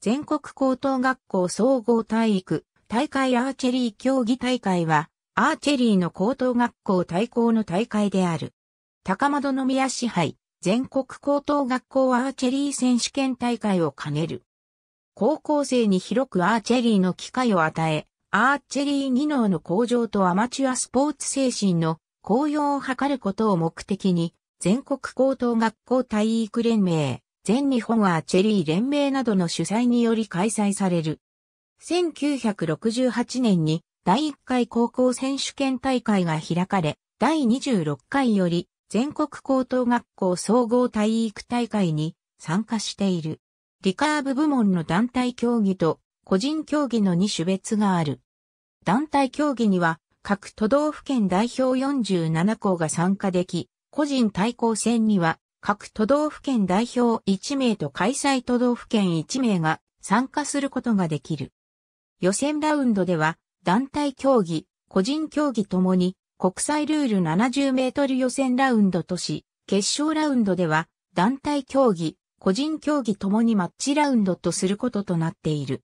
全国高等学校総合体育大会アーチェリー競技大会は、アーチェリーの高等学校対抗の大会である。高窓宮支配、全国高等学校アーチェリー選手権大会を兼ねる。高校生に広くアーチェリーの機会を与え、アーチェリー技能の向上とアマチュアスポーツ精神の高揚を図ることを目的に、全国高等学校体育連盟、全日本アーチェリー連盟などの主催により開催される。1968年に第1回高校選手権大会が開かれ、第26回より全国高等学校総合体育大会に参加している。リカーブ部門の団体競技と個人競技の2種別がある。団体競技には各都道府県代表47校が参加でき、個人対抗戦には各都道府県代表1名と開催都道府県1名が参加することができる。予選ラウンドでは団体競技、個人競技ともに国際ルール70メートル予選ラウンドとし、決勝ラウンドでは団体競技、個人競技ともにマッチラウンドとすることとなっている。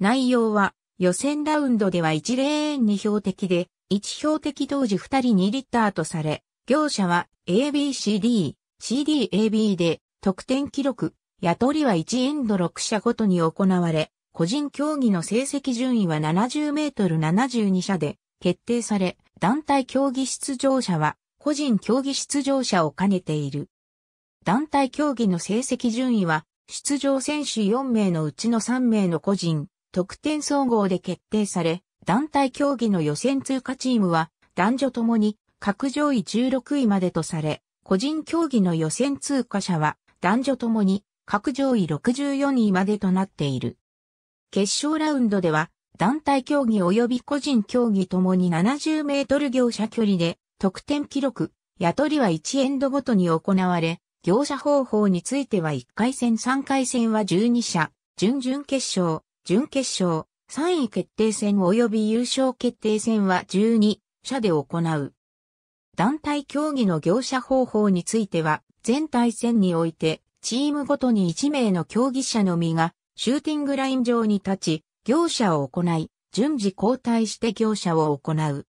内容は予選ラウンドでは1レーンに標的で、1標的同時2人2リッターとされ、業者は ABCD CDAB で得点記録、雇りは1エンド6社ごとに行われ、個人競技の成績順位は70メートル72社で決定され、団体競技出場者は個人競技出場者を兼ねている。団体競技の成績順位は、出場選手4名のうちの3名の個人、得点総合で決定され、団体競技の予選通過チームは、男女ともに各上位16位までとされ、個人競技の予選通過者は男女ともに各上位64位までとなっている。決勝ラウンドでは団体競技及び個人競技ともに70メートル業者距離で得点記録、雇りは1エンドごとに行われ、業者方法については1回戦3回戦は12社、準々決勝、準決勝、3位決定戦及び優勝決定戦は12社で行う。団体競技の業者方法については、全対戦において、チームごとに1名の競技者のみが、シューティングライン上に立ち、業者を行い、順次交代して業者を行う。1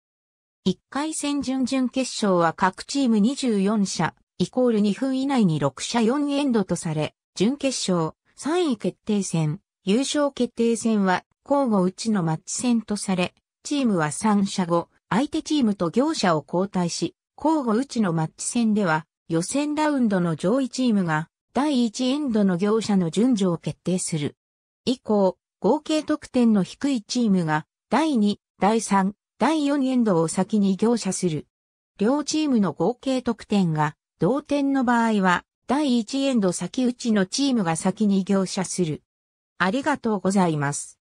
回戦準々決勝は各チーム24社、イコール2分以内に6社4エンドとされ、準決勝、3位決定戦、優勝決定戦は、交互うちのマッチ戦とされ、チームは3社後、相手チームと業者を交代し、交互打ちのマッチ戦では、予選ラウンドの上位チームが、第1エンドの業者の順序を決定する。以降、合計得点の低いチームが、第2、第3、第4エンドを先に業者する。両チームの合計得点が、同点の場合は、第1エンド先打ちのチームが先に業者する。ありがとうございます。